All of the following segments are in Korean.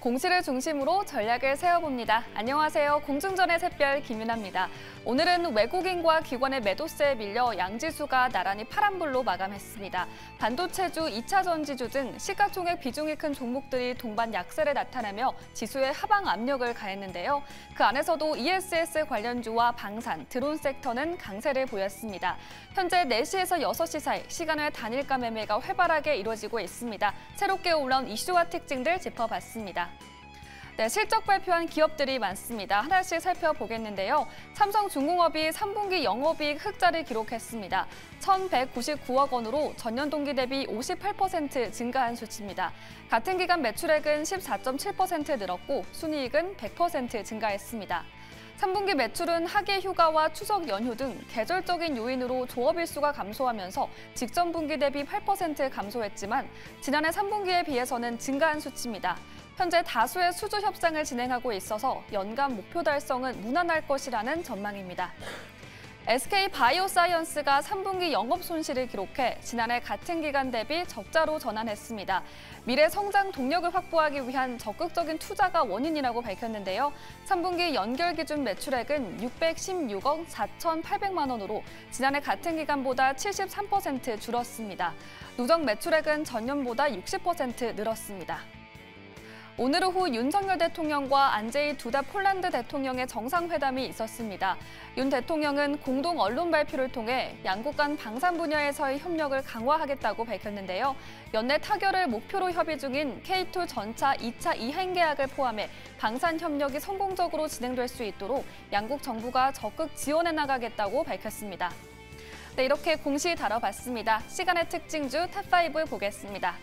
공시를 중심으로 전략을 세워봅니다. 안녕하세요. 공중전의 샛별 김윤아입니다. 오늘은 외국인과 기관의 매도세에 밀려 양지수가 나란히 파란불로 마감했습니다. 반도체주, 2차 전지주 등 시가총액 비중이 큰 종목들이 동반 약세를 나타내며 지수의 하방 압력을 가했는데요. 그 안에서도 ESS 관련주와 방산, 드론 섹터는 강세를 보였습니다. 현재 4시에서 6시 사이 시간을 단일가 매매가 활발하게 이루어지고 있습니다. 새롭게 올라온 이슈와 특징들 짚어봤습니다. 네, 실적 발표한 기업들이 많습니다. 하나씩 살펴보겠는데요. 삼성중공업이 3분기 영업이익 흑자를 기록했습니다. 1,199억 원으로 전년 동기 대비 58% 증가한 수치입니다. 같은 기간 매출액은 14.7% 늘었고 순이익은 100% 증가했습니다. 3분기 매출은 하계 휴가와 추석 연휴 등 계절적인 요인으로 조업 일수가 감소하면서 직전 분기 대비 8% 감소했지만 지난해 3분기에 비해서는 증가한 수치입니다. 현재 다수의 수주 협상을 진행하고 있어서 연간 목표 달성은 무난할 것이라는 전망입니다. SK 바이오사이언스가 3분기 영업 손실을 기록해 지난해 같은 기간 대비 적자로 전환했습니다. 미래 성장 동력을 확보하기 위한 적극적인 투자가 원인이라고 밝혔는데요. 3분기 연결 기준 매출액은 616억 4,800만 원으로 지난해 같은 기간보다 73% 줄었습니다. 누적 매출액은 전년보다 60% 늘었습니다. 오늘 오후 윤석열 대통령과 안제이 두다 폴란드 대통령의 정상회담이 있었습니다. 윤 대통령은 공동 언론 발표를 통해 양국 간 방산 분야에서의 협력을 강화하겠다고 밝혔는데요. 연내 타결을 목표로 협의 중인 K2 전차 2차 이행 계약을 포함해 방산 협력이 성공적으로 진행될 수 있도록 양국 정부가 적극 지원해 나가겠다고 밝혔습니다. 네, 이렇게 공시 다뤄봤습니다. 시간의 특징주 탑5 보겠습니다.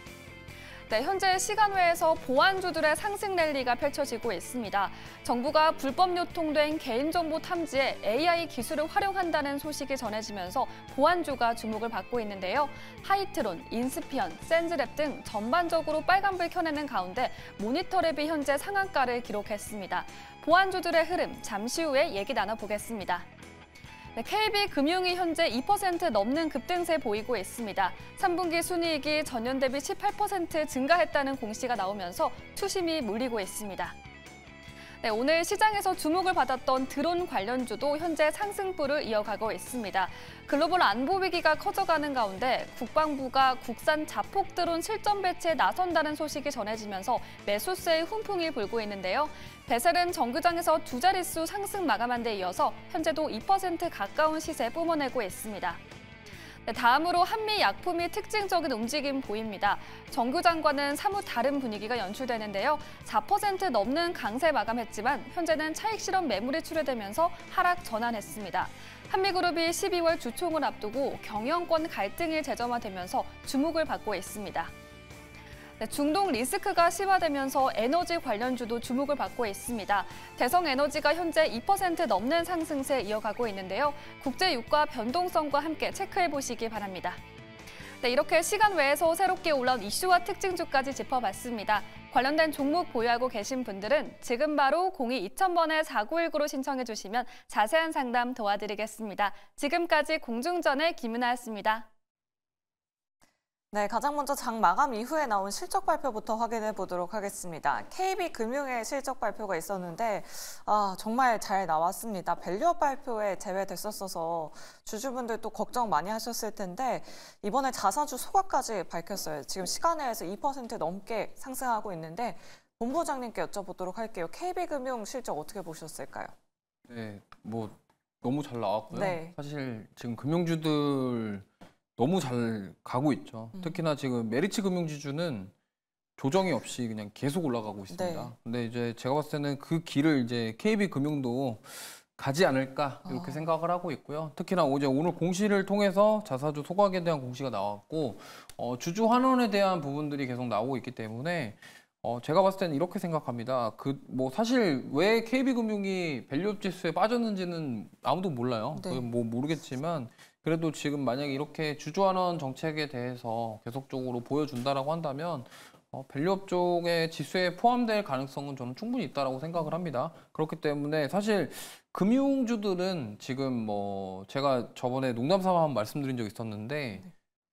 네, 현재 시간외에서 보안주들의 상승 랠리가 펼쳐지고 있습니다. 정부가 불법 유통된 개인정보 탐지에 AI 기술을 활용한다는 소식이 전해지면서 보안주가 주목을 받고 있는데요. 하이트론, 인스피언, 센즈랩 등 전반적으로 빨간불 켜내는 가운데 모니터랩이 현재 상한가를 기록했습니다. 보안주들의 흐름 잠시 후에 얘기 나눠보겠습니다. 네, KB 금융이 현재 2% 넘는 급등세 보이고 있습니다. 3분기 순이익이 전년 대비 18% 증가했다는 공시가 나오면서 투심이 몰리고 있습니다. 네, 오늘 시장에서 주목을 받았던 드론 관련주도 현재 상승부를 이어가고 있습니다. 글로벌 안보 위기가 커져가는 가운데 국방부가 국산 자폭 드론 실전 배치에 나선다는 소식이 전해지면서 매수세의 훈풍이 불고 있는데요. 베셀은 정규장에서 두 자릿수 상승 마감한 데 이어서 현재도 2% 가까운 시세 뿜어내고 있습니다. 네, 다음으로 한미 약품이 특징적인 움직임 보입니다. 정규 장관은 사뭇 다른 분위기가 연출되는데요. 4% 넘는 강세 마감했지만 현재는 차익 실험 매물이 출회되면서 하락 전환했습니다. 한미그룹이 12월 주총을 앞두고 경영권 갈등이 재점화되면서 주목을 받고 있습니다. 네, 중동 리스크가 심화되면서 에너지 관련주도 주목을 받고 있습니다. 대성에너지가 현재 2% 넘는 상승세 이어가고 있는데요. 국제유가 변동성과 함께 체크해보시기 바랍니다. 네, 이렇게 시간 외에서 새롭게 올라온 이슈와 특징주까지 짚어봤습니다. 관련된 종목 보유하고 계신 분들은 지금 바로 0 2 0 0 0번에 4919로 신청해 주시면 자세한 상담 도와드리겠습니다. 지금까지 공중전의 김은아였습니다. 네, 가장 먼저 장 마감 이후에 나온 실적 발표부터 확인해 보도록 하겠습니다. KB 금융의 실적 발표가 있었는데 아, 정말 잘 나왔습니다. 밸류업 발표에 제외됐었어서 주주분들도 걱정 많이 하셨을 텐데 이번에 자사주 소각까지 밝혔어요. 지금 시간에서 2% 넘게 상승하고 있는데 본부장님께 여쭤보도록 할게요. KB 금융 실적 어떻게 보셨을까요? 네, 뭐 너무 잘 나왔고요. 네. 사실 지금 금융주들 너무 잘 가고 있죠. 음. 특히나 지금 메리츠 금융지주는 조정이 없이 그냥 계속 올라가고 네. 있습니다. 네. 근데 이제 제가 봤을 때는 그 길을 이제 KB 금융도 가지 않을까 이렇게 아. 생각을 하고 있고요. 특히나 어제 오늘 공시를 통해서 자사주 소각에 대한 공시가 나왔고 어, 주주 환원에 대한 부분들이 계속 나오고 있기 때문에 어, 제가 봤을 때는 이렇게 생각합니다. 그 뭐 사실 왜 KB금융이 밸류업 지수에 빠졌는지는 아무도 몰라요. 네. 뭐 모르겠지만 그래도 지금 만약에 이렇게 주주환원 정책에 대해서 계속적으로 보여준다라고 한다면 어, 밸류업 쪽의 지수에 포함될 가능성은 저는 충분히 있다라고 생각을 합니다. 그렇기 때문에 사실 금융주들은 지금 뭐 제가 저번에 농담삼아 한번 말씀드린 적 있었는데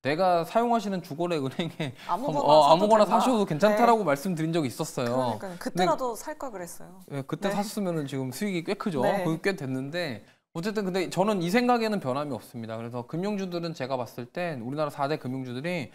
내가 사용하시는 주거래 은행에 아무거나, 어, 아무거나 사셔도 괜찮다라고 네. 말씀드린 적이 있었어요. 그러니까 그때라도 살 걸 그랬어요. 네, 그때 네. 샀으면 지금 수익이 꽤 크죠. 네. 꽤 됐는데 어쨌든 근데 저는 이 생각에는 변함이 없습니다. 그래서 금융주들은 제가 봤을 땐 우리나라 4대 금융주들이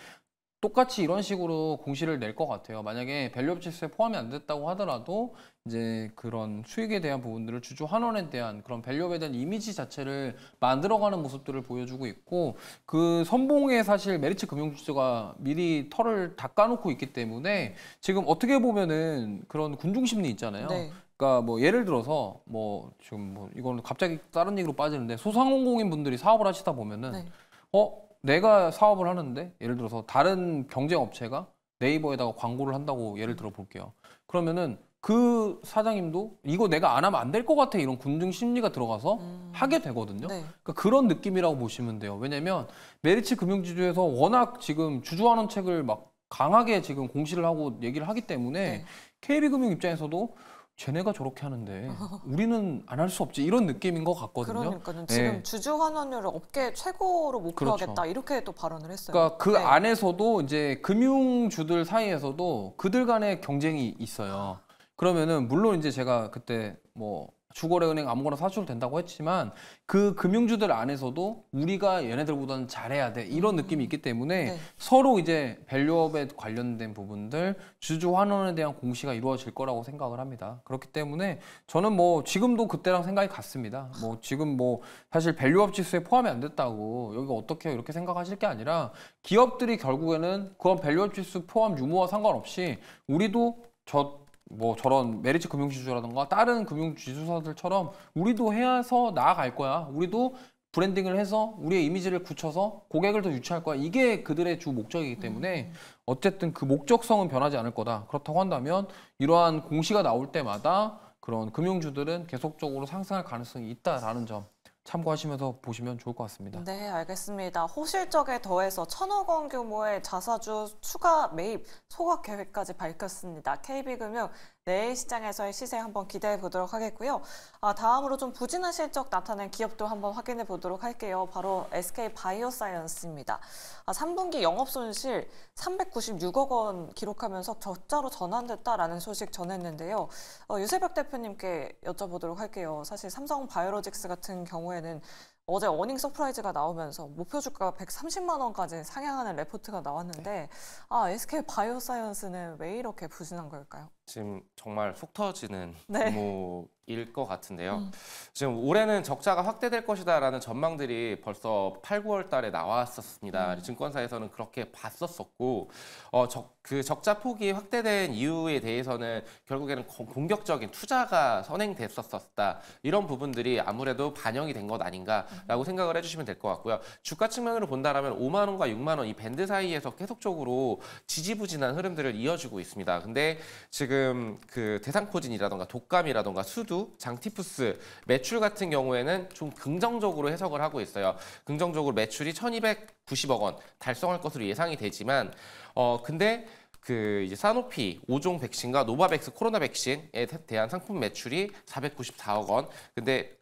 똑같이 이런 식으로 공시를 낼 것 같아요. 만약에 밸류업 체스에 포함이 안 됐다고 하더라도 이제 그런 수익에 대한 부분들을 주주 환원에 대한 그런 밸류업에 대한 이미지 자체를 만들어가는 모습들을 보여주고 있고 그 선봉에 사실 메리츠 금융주주가 미리 털을 닦아놓고 있기 때문에 지금 어떻게 보면은 그런 군중심리 있잖아요. 네. 그러니까 뭐 예를 들어서 뭐 지금 뭐 이거는 갑자기 다른 얘기로 빠지는데 소상공인 분들이 사업을 하시다 보면은 네. 어 내가 사업을 하는데 예를 들어서 다른 경쟁 업체가 네이버에다가 광고를 한다고 예를 들어 볼게요. 그러면은 그 사장님도 이거 내가 안 하면 안 될 것 같아 이런 군중 심리가 들어가서 음. 하게 되거든요. 네. 그러니까 그런 느낌이라고 보시면 돼요. 왜냐하면 메리츠 금융지주에서 워낙 지금 주주환원책을 막 강하게 지금 공시를 하고 얘기를 하기 때문에 네. KB금융 입장에서도 쟤네가 저렇게 하는데 우리는 안 할 수 없지 이런 느낌인 것 같거든요. 그러니까요. 예. 지금 네. 주주 환원율을 업계 최고로 목표하겠다 그렇죠. 이렇게 또 발언을 했어요. 그러니까 그 네. 안에서도 이제 금융주들 사이에서도 그들 간의 경쟁이 있어요. 그러면은 물론 이제 제가 그때 뭐 주거래은행 아무거나 사줘도 된다고 했지만 그 금융주들 안에서도 우리가 얘네들보다는 잘해야 돼 이런 음. 느낌이 있기 때문에 네. 서로 이제 밸류업에 관련된 부분들 주주 환원에 대한 공시가 이루어질 거라고 생각을 합니다. 그렇기 때문에 저는 뭐 지금도 그때랑 생각이 같습니다. 뭐 지금 뭐 사실 밸류업 지수에 포함이 안 됐다고 여기 어떻게 이렇게 생각하실 게 아니라 기업들이 결국에는 그런 밸류업 지수 포함 유무와 상관없이 우리도 저뭐 저런 메리츠 금융지주라든가 다른 금융지주사들처럼 우리도 해서 나아갈 거야. 우리도 브랜딩을 해서 우리의 이미지를 굳혀서 고객을 더 유치할 거야. 이게 그들의 주 목적이기 음. 때문에 어쨌든 그 목적성은 변하지 않을 거다. 그렇다고 한다면 이러한 공시가 나올 때마다 그런 금융주들은 계속적으로 상승할 가능성이 있다라는 점. 참고하시면서 보시면 좋을 것 같습니다. 네, 알겠습니다. 호실적에 더해서 천억 원 규모의 자사주 추가 매입 소각 계획까지 밝혔습니다. KB금융 내일 네, 시장에서의 시세 한번 기대해 보도록 하겠고요. 아, 다음으로 좀 부진한 실적 나타낸 기업도 한번 확인해 보도록 할게요. 바로 SK 바이오사이언스입니다. 아, 3분기 영업 손실 396억 원 기록하면서 적자로 전환됐다라는 소식 전했는데요. 어, 유세벽 대표님께 여쭤보도록 할게요. 사실 삼성 바이오로직스 같은 경우에는 어제 어닝 서프라이즈가 나오면서 목표 주가 130만 원까지 상향하는 레포트가 나왔는데 아, SK 바이오사이언스는 왜 이렇게 부진한 걸까요? 지금 정말 속 터지는 네. 부모일 것 같은데요. 음. 지금 올해는 적자가 확대될 것이다라는 전망들이 벌써 8, 9월 달에 나왔었습니다. 음. 증권사에서는 그렇게 봤었었고, 어, 적, 그 적자 폭이 확대된 이유에 대해서는 결국에는 공격적인 투자가 선행됐었었다. 이런 부분들이 아무래도 반영이 된 것 아닌가라고 음. 생각을 해주시면 될 것 같고요. 주가 측면으로 본다라면 5만 원과 6만 원 이 밴드 사이에서 계속적으로 지지부진한 흐름들을 이어주고 있습니다. 근데 지금 지금 그 대상포진이라던가 독감이라던가 수두, 장티푸스, 매출 같은 경우에는 좀 긍정적으로 해석을 하고 있어요. 긍정적으로 매출이 1290억 원 달성할 것으로 예상이 되지만 어 근데 그 이제 사노피 5종 백신과 노바백스 코로나 백신에 대한 상품 매출이 494억 원. 근데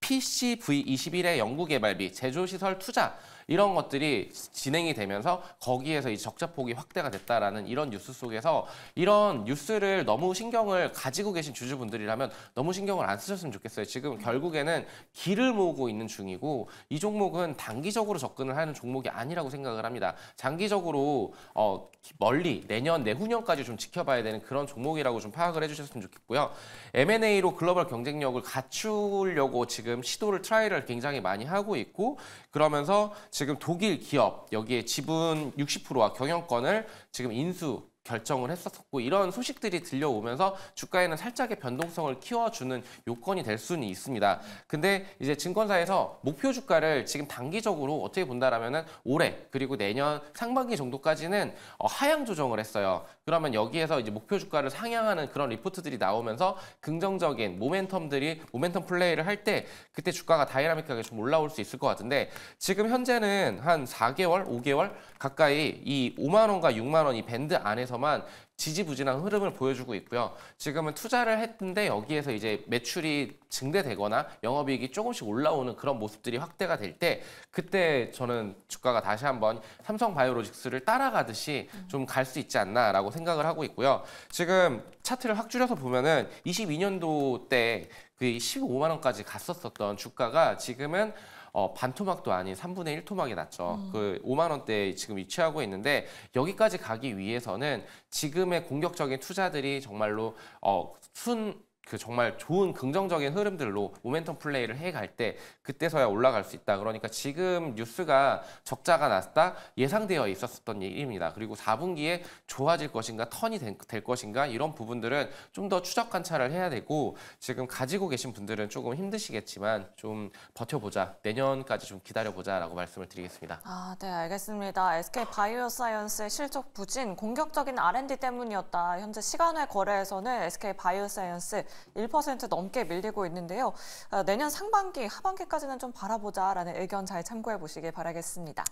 PCV21의 연구 개발비, 제조 시설 투자 이런 것들이 진행이 되면서 거기에서 이 적자폭이 확대가 됐다라는 이런 뉴스 속에서 이런 뉴스를 너무 신경을 가지고 계신 주주분들이라면 너무 신경을 안 쓰셨으면 좋겠어요. 지금 결국에는 길을 모으고 있는 중이고 이 종목은 단기적으로 접근을 하는 종목이 아니라고 생각을 합니다. 장기적으로 어, 멀리 내년 내후년까지 좀 지켜봐야 되는 그런 종목이라고 좀 파악을 해주셨으면 좋겠고요. M&A로 글로벌 경쟁력을 갖추려고 지금 시도를 트라이를 굉장히 많이 하고 있고 그러면서 지금 독일 기업 여기에 지분 60%와 경영권을 지금 인수 결정을 했었고 이런 소식들이 들려오면서 주가에는 살짝의 변동성을 키워주는 요건이 될 수는 있습니다. 근데 이제 증권사에서 목표 주가를 지금 단기적으로 어떻게 본다라면은 올해 그리고 내년 상반기 정도까지는 어, 하향 조정을 했어요. 그러면 여기에서 이제 목표 주가를 상향하는 그런 리포트들이 나오면서 긍정적인 모멘텀들이 모멘텀 플레이를 할 때 그때 주가가 다이나믹하게 좀 올라올 수 있을 것 같은데 지금 현재는 한 4개월, 5개월 가까이 이 5만 원과 6만 원이 밴드 안에서 부에서만 지지부진한 흐름을 보여주고 있고요. 지금은 투자를 했는데 여기에서 이제 매출이 증대되거나 영업이익이 조금씩 올라오는 그런 모습들이 확대가 될 때 그때 저는 주가가 다시 한번 삼성바이오로직스를 따라가듯이 음. 좀갈 수 있지 않나라고 생각을 하고 있고요. 지금 차트를 확 줄여서 보면은 22년도 때 그 15만 원까지 갔었었던 주가가 지금은 어, 반 토막도 아닌 3분의 1 토막이 났죠. 음. 그 5만 원대 지금 위치하고 있는데 여기까지 가기 위해서는 지금의 공격적인 투자들이 정말로 어, 순그 정말 좋은 긍정적인 흐름들로 모멘텀 플레이를 해갈 때 그때서야 올라갈 수 있다. 그러니까 지금 뉴스가 적자가 났다 예상되어 있었던 일입니다. 그리고 4분기에 좋아질 것인가 턴이 될 것인가 이런 부분들은 좀 더 추적 관찰을 해야 되고 지금 가지고 계신 분들은 조금 힘드시겠지만 좀 버텨보자 내년까지 좀 기다려보자라고 말씀을 드리겠습니다. 아, 네 알겠습니다. SK 바이오사이언스의 실적 부진 공격적인 R&D 때문이었다. 현재 시간외 거래에서는 SK 바이오사이언스 1% 넘게 밀리고 있는데요. 아, 내년 상반기, 하반기까지는 좀 바라보자라는 의견 잘 참고해 보시길 바라겠습니다.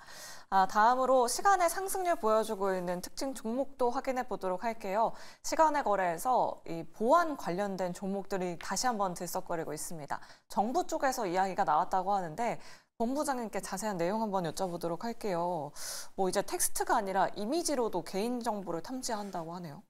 아, 다음으로 시간의 상승률 보여주고 있는 특징 종목도 확인해 보도록 할게요. 시간의 거래에서 이 보안 관련된 종목들이 다시 한번 들썩거리고 있습니다. 정부 쪽에서 이야기가 나왔다고 하는데 본부장님께 자세한 내용 한번 여쭤보도록 할게요. 뭐 이제 텍스트가 아니라 이미지로도 개인 정보를 탐지한다고 하네요.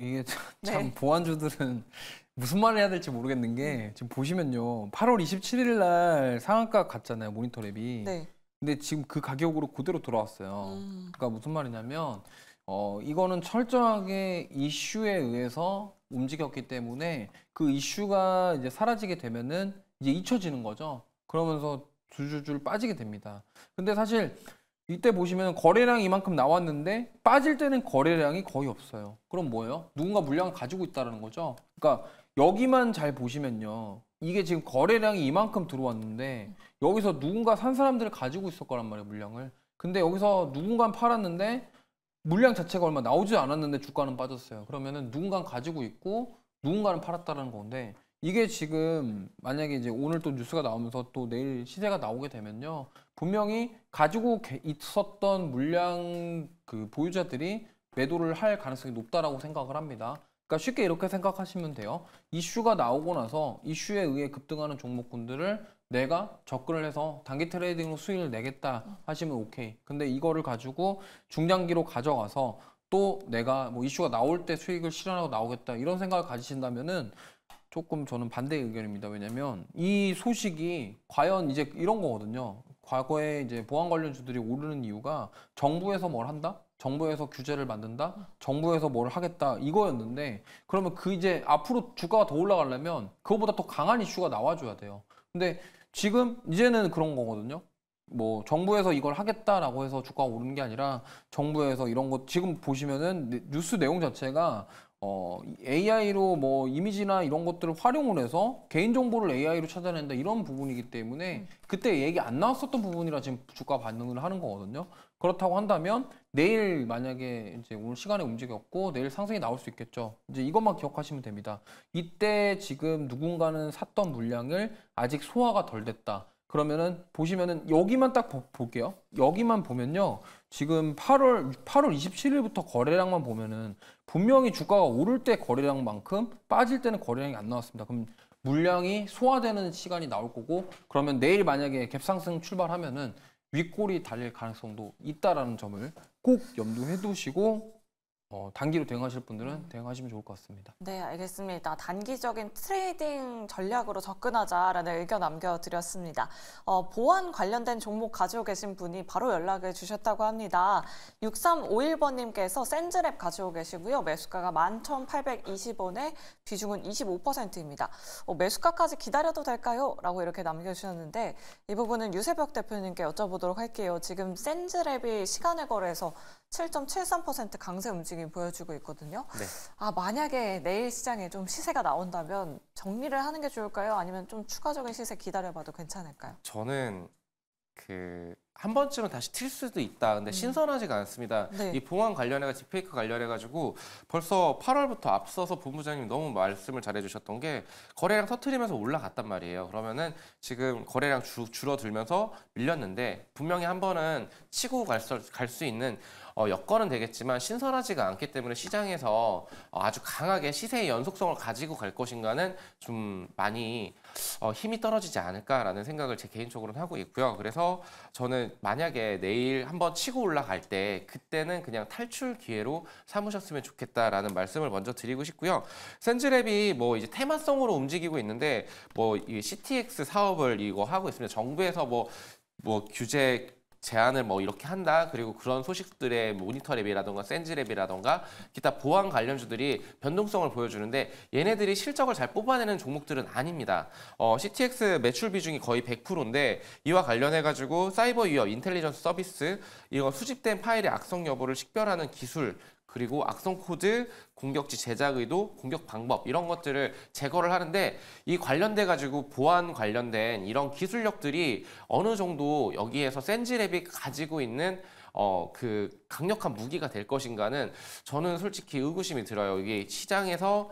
이게 참, 네. 참 보안주들은 무슨 말을 해야 될지 모르겠는 게 음. 지금 보시면요. 8월 27일 날 상한가 갔잖아요. 모니터 랩이. 네. 근데 지금 그 가격으로 그대로 돌아왔어요. 음. 그러니까 무슨 말이냐면 어, 이거는 철저하게 이슈에 의해서 움직였기 때문에 그 이슈가 이제 사라지게 되면은 이제 잊혀지는 거죠. 그러면서 줄줄줄 빠지게 됩니다. 근데 사실 이때 보시면 거래량이 만큼 나왔는데 빠질 때는 거래량이 거의 없어요. 그럼 뭐예요? 누군가 물량을 가지고 있다는 거죠. 그러니까 여기만 잘 보시면요. 이게 지금 거래량이 이만큼 들어왔는데 여기서 누군가 산 사람들을 가지고 있을 거란 말이에요. 물량을. 근데 여기서 누군가 팔았는데 물량 자체가 얼마 나오지 않았는데 주가는 빠졌어요. 그러면은 누군가 가지고 있고 누군가는 팔았다는 건데 이게 지금 만약에 이제 오늘 또 뉴스가 나오면서 또 내일 시세가 나오게 되면요. 분명히 가지고 있었던 물량 그 보유자들이 매도를 할 가능성이 높다라고 생각을 합니다. 그러니까 쉽게 이렇게 생각하시면 돼요. 이슈가 나오고 나서 이슈에 의해 급등하는 종목군들을 내가 접근을 해서 단기 트레이딩으로 수익을 내겠다 하시면 오케이. 근데 이거를 가지고 중장기로 가져가서 또 내가 뭐 이슈가 나올 때 수익을 실현하고 나오겠다 이런 생각을 가지신다면은 조금 저는 반대 의견입니다. 왜냐면 이 소식이 과연 이제 이런 거거든요. 과거에 이제 보안 관련주들이 오르는 이유가 정부에서 뭘 한다? 정부에서 규제를 만든다? 정부에서 뭘 하겠다? 이거였는데 그러면 그 이제 앞으로 주가가 더 올라가려면 그거보다 더 강한 이슈가 나와줘야 돼요. 근데 지금 이제는 그런 거거든요. 뭐 정부에서 이걸 하겠다라고 해서 주가가 오른 게 아니라 정부에서 이런 것 지금 보시면은 네, 뉴스 내용 자체가 어, AI로 뭐 이미지나 이런 것들을 활용을 해서 개인정보를 AI로 찾아낸다 이런 부분이기 때문에 음. 그때 얘기 안 나왔었던 부분이라 지금 주가 반응을 하는 거거든요. 그렇다고 한다면 내일 만약에 이제 오늘 시간에 움직였고 내일 상승이 나올 수 있겠죠. 이제 이것만 기억하시면 됩니다. 이때 지금 누군가는 샀던 물량을 아직 소화가 덜 됐다. 그러면은 보시면은 여기만 딱 볼게요. 여기만 보면요. 지금 8월 8월 27일부터 거래량만 보면은 분명히 주가가 오를 때 거래량만큼 빠질 때는 거래량이 안 나왔습니다. 그럼 물량이 소화되는 시간이 나올 거고 그러면 내일 만약에 갭상승 출발하면은 윗골이 달릴 가능성도 있다라는 점을 꼭 염두해 두시고 어, 단기로 대응하실 분들은 음. 대응하시면 좋을 것 같습니다. 네, 알겠습니다. 단기적인 트레이딩 전략으로 접근하자라는 의견 남겨드렸습니다. 어, 보안 관련된 종목 가지고 계신 분이 바로 연락을 주셨다고 합니다. 6351번님께서 샌즈랩 가지고 계시고요. 매수가가 11,820원에 비중은 25%입니다. 어, 매수가까지 기다려도 될까요? 라고 이렇게 남겨주셨는데 이 부분은 유세벽 대표님께 여쭤보도록 할게요. 지금 샌즈랩이 시간을 걸어서 7.73% 강세 움직임 보여주고 있거든요. 네. 아 만약에 내일 시장에 좀 시세가 나온다면 정리를 하는 게 좋을까요? 아니면 좀 추가적인 시세 기다려봐도 괜찮을까요? 저는 그 한 번쯤은 다시 튈 수도 있다. 근데 음. 신선하지가 않습니다. 네. 이 봉황 관련해가 딥페이크 관련해가지고 벌써 8월부터 앞서서 본부장님 너무 말씀을 잘해주셨던 게 거래량 터트리면서 올라갔단 말이에요. 그러면은 지금 거래량 줄, 줄어들면서 밀렸는데 분명히 한 번은 치고 갈수 갈수 있는 어, 여건은 되겠지만 신선하지가 않기 때문에 시장에서 어, 아주 강하게 시세의 연속성을 가지고 갈 것인가는 좀 많이 어, 힘이 떨어지지 않을까라는 생각을 제 개인적으로는 하고 있고요. 그래서 저는 만약에 내일 한번 치고 올라갈 때 그때는 그냥 탈출 기회로 삼으셨으면 좋겠다라는 말씀을 먼저 드리고 싶고요. 센즈랩이 뭐 이제 테마성으로 움직이고 있는데 뭐 이 CTX 사업을 이거 하고 있습니다. 정부에서 뭐뭐 뭐 규제 제안을 뭐 이렇게 한다 그리고 그런 소식들의 뭐 모니터 랩이라던가 센즈 랩이라던가 기타 보안 관련주들이 변동성을 보여주는데 얘네들이 실적을 잘 뽑아내는 종목들은 아닙니다. 어, CTX 매출 비중이 거의 100%인데 이와 관련해가지고 사이버 위협, 인텔리전스 서비스 이거 수집된 파일의 악성 여부를 식별하는 기술 그리고 악성 코드, 공격지 제작 의도, 공격 방법 이런 것들을 제거를 하는데 이 관련돼 가지고 보안 관련된 이런 기술력들이 어느 정도 여기에서 센지랩이 가지고 있는 어, 그 강력한 무기가 될 것인가는 저는 솔직히 의구심이 들어요. 이게 시장에서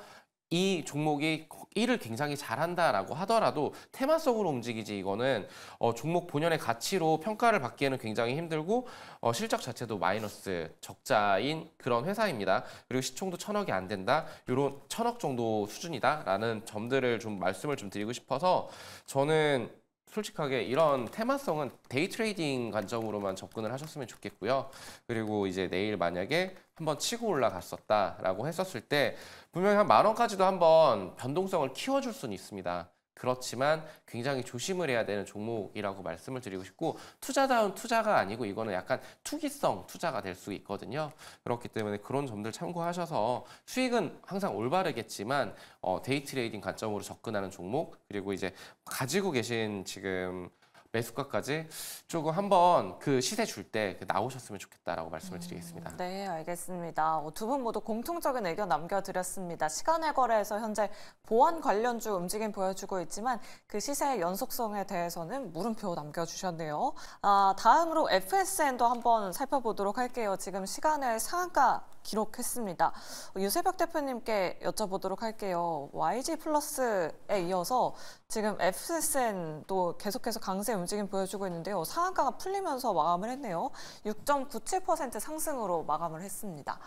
이 종목이 일을 굉장히 잘한다라고 하더라도 테마성으로 움직이지 이거는 어, 종목 본연의 가치로 평가를 받기에는 굉장히 힘들고 어, 실적 자체도 마이너스 적자인 그런 회사입니다. 그리고 시총도 천억이 안 된다. 요런 천억 정도 수준이다라는 점들을 좀 말씀을 좀 드리고 싶어서 저는 솔직하게 이런 테마성은 데이 트레이딩 관점으로만 접근을 하셨으면 좋겠고요. 그리고 이제 내일 만약에 한번 치고 올라갔었다라고 했었을 때 분명히 한 만 원까지도 한번 변동성을 키워줄 수는 있습니다. 그렇지만 굉장히 조심을 해야 되는 종목이라고 말씀을 드리고 싶고 투자다운 투자가 아니고 이거는 약간 투기성 투자가 될 수 있거든요. 그렇기 때문에 그런 점들 참고하셔서 수익은 항상 올바르겠지만 어, 데이 트레이딩 관점으로 접근하는 종목 그리고 이제 가지고 계신 지금 매수가까지 조금 한번 그 시세 줄때 그 나오셨으면 좋겠다라고 말씀을 음, 드리겠습니다. 음, 네, 알겠습니다. 어, 두분 모두 공통적인 의견 남겨드렸습니다. 시간의 거래에서 현재 보안 관련주 움직임 보여주고 있지만 그 시세의 연속성에 대해서는 물음표 남겨주셨네요. 아, 다음으로 FSN도 한번 살펴보도록 할게요. 지금 시간을 상한가 기록했습니다. 유세벽 대표님께 여쭤보도록 할게요. YG 플러스에 이어서 지금 FSN도 계속해서 강세 움직임 보여주고 있는데요. 상한가가 풀리면서 마감을 했네요. 6.97% 상승으로 마감을 했습니다.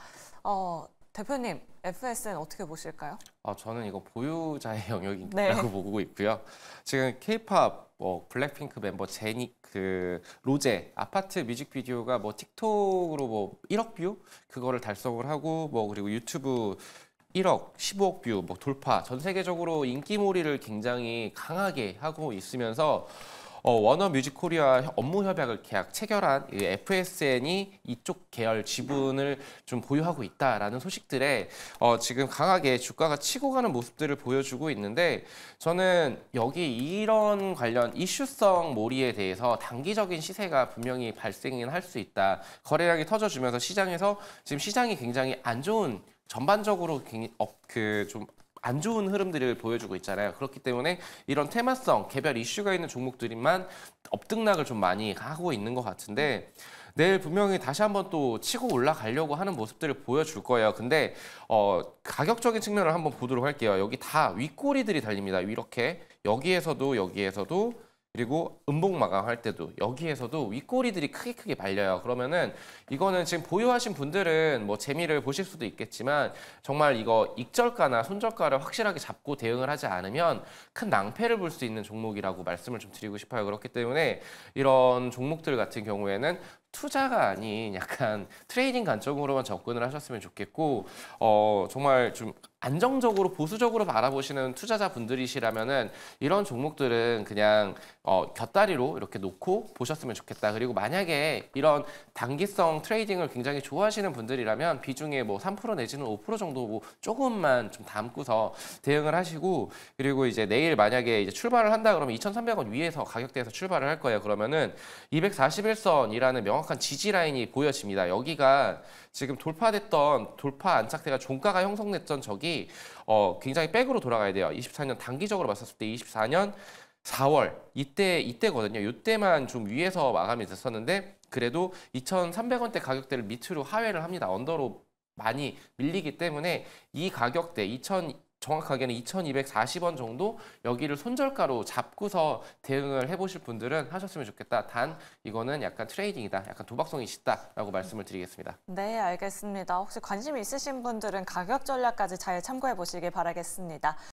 어, 대표님, FSN 어떻게 보실까요? 아, 저는 이거 보유자의 영역이라고 네. 보고 있고요. 지금 케팝뭐 블랙핑크 멤버 제니 그 로제 아파트 뮤직비디오가 뭐 틱톡으로 뭐 1억 뷰 그거를 달성을 하고 뭐 그리고 유튜브 1억, 15억 뷰, 뭐 돌파, 전 세계적으로 인기몰이를 굉장히 강하게 하고 있으면서 어, 워너 뮤직 코리아 업무 협약을 계약 체결한 FSN이 이쪽 계열 지분을 좀 보유하고 있다라는 소식들에 어, 지금 강하게 주가가 치고 가는 모습들을 보여주고 있는데 저는 여기 이런 관련 이슈성 몰이에 대해서 단기적인 시세가 분명히 발생은 할수 있다. 거래량이 터져주면서 시장에서 지금 시장이 굉장히 안 좋은 전반적으로 그좀 안 좋은 흐름들을 보여주고 있잖아요. 그렇기 때문에 이런 테마성, 개별 이슈가 있는 종목들만 업등락을 좀 많이 하고 있는 것 같은데 내일 분명히 다시 한번 또 치고 올라가려고 하는 모습들을 보여줄 거예요. 근데 어, 가격적인 측면을 한번 보도록 할게요. 여기 다 윗꼬리들이 달립니다. 이렇게 여기에서도 여기에서도 그리고 음봉 마감할 때도 여기에서도 윗꼬리들이 크게 크게 발려요. 그러면은 이거는 지금 보유하신 분들은 뭐 재미를 보실 수도 있겠지만 정말 이거 익절가나 손절가를 확실하게 잡고 대응을 하지 않으면 큰 낭패를 볼 수 있는 종목이라고 말씀을 좀 드리고 싶어요. 그렇기 때문에 이런 종목들 같은 경우에는 투자가 아닌 약간 트레이딩 관점으로만 접근을 하셨으면 좋겠고 어 정말 좀 안정적으로 보수적으로 바라보시는 투자자분들이시라면은 이런 종목들은 그냥 어 곁다리로 이렇게 놓고 보셨으면 좋겠다. 그리고 만약에 이런 단기성 트레이딩을 굉장히 좋아하시는 분들이라면 비중에 뭐 3% 내지는 5% 정도 뭐 조금만 좀 담고서 대응을 하시고 그리고 이제 내일 만약에 이제 출발을 한다 그러면 2,300원 위에서 가격대에서 출발을 할 거예요. 그러면은 241선이라는 명확 정확한 지지 라인이 보여집니다. 여기가 지금 돌파됐던 돌파 안착대가 종가가 형성됐던 적이 어, 굉장히 백으로 돌아가야 돼요. 24년 단기적으로 봤었을 때 24년 4월 이때 이때거든요. 이때만 좀 위에서 마감이 됐었는데 그래도 2,300원대 가격대를 밑으로 하회를 합니다. 언더로 많이 밀리기 때문에 이 가격대 2,000 정확하게는 2,240원 정도 여기를 손절가로 잡고서 대응을 해보실 분들은 하셨으면 좋겠다. 단 이거는 약간 트레이딩이다. 약간 도박성이 있다라고 말씀을 드리겠습니다. 네, 알겠습니다. 혹시 관심 있으신 분들은 가격 전략까지 잘 참고해 보시길 바라겠습니다.